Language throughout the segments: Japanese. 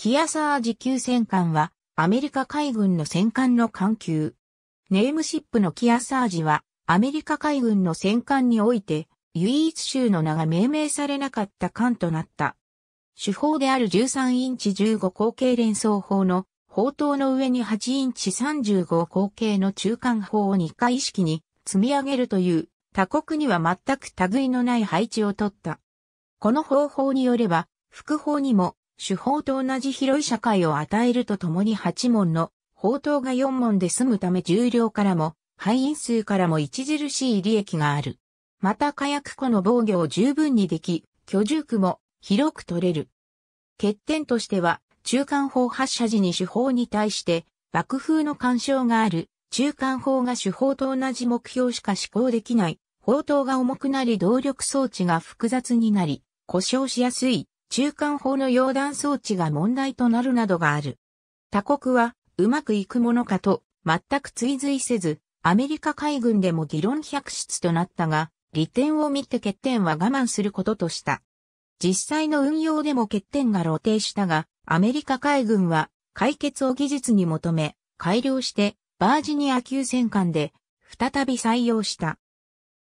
キアサージ級戦艦は、アメリカ海軍の戦艦の艦級。ネームシップのキアサージは、アメリカ海軍の戦艦において、唯一州の名が命名されなかった艦となった。手法である13インチ15口径連装砲の、砲塔の上に8インチ35口径の中間砲を2回式に積み上げるという、他国には全く類のない配置を取った。この方法によれば、副砲にも手法と同じ広い社会を与えるとともに8問の法刀が4問で済むため重量からも、敗因数からも著しい利益がある。また火薬庫の防御を十分にでき、居住区も広く取れる。欠点としては、中間砲発射時に手法に対して爆風の干渉がある、中間砲が手法と同じ目標しか施行できない、砲塔が重くなり動力装置が複雑になり、故障しやすい、中間砲の溶断装置が問題となるなどがある。他国は、うまくいくものかと、全く追随せず、アメリカ海軍でも議論百出となったが、利点を見て欠点は我慢することとした。実際の運用でも欠点が露呈したが、アメリカ海軍は解決を技術に求め、改良してバージニア級戦艦で再び採用した。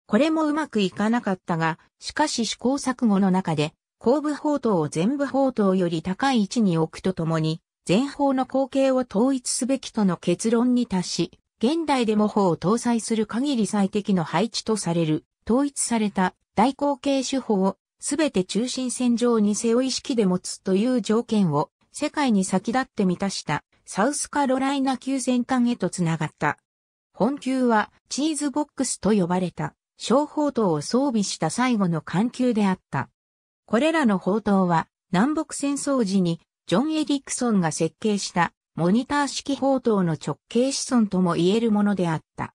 これもうまくいかなかったが、しかし試行錯誤の中で後部砲塔を前部砲塔より高い位置に置くとともに、前方の後継を統一すべきとの結論に達し、現代でも砲を搭載する限り最適の配置とされる、統一された大後継手法を、すべて中心線上に背負い式で持つという条件を、世界に先立って満たした、サウスカロライナ級戦艦へとつながった。本級は、チーズボックスと呼ばれた、小砲塔を装備した最後の艦級であった。これらの砲塔は南北戦争時にジョン・エディクソンが設計したモニター式砲塔の直径子孫とも言えるものであった。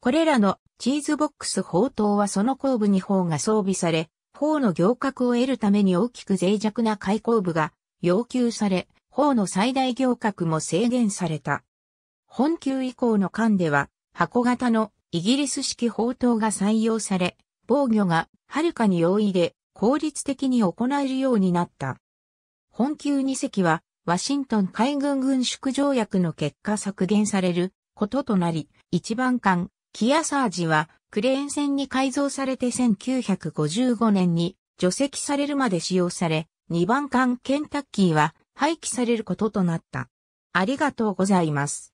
これらのチーズボックス砲塔はその後部に砲が装備され、砲の行革を得るために大きく脆弱な開口部が要求され、砲の最大行革も制限された。本級以降の間では、箱型のイギリス式砲塔が採用され、防御がはるかに容易で効率的に行えるようになった。本級2隻は、ワシントン海軍軍縮条約の結果削減されることとなり、1番艦、キアサージは、クレーン船に改造されて1955年に除籍されるまで使用され、2番艦ケンタッキーは廃棄されることとなった。ありがとうございます。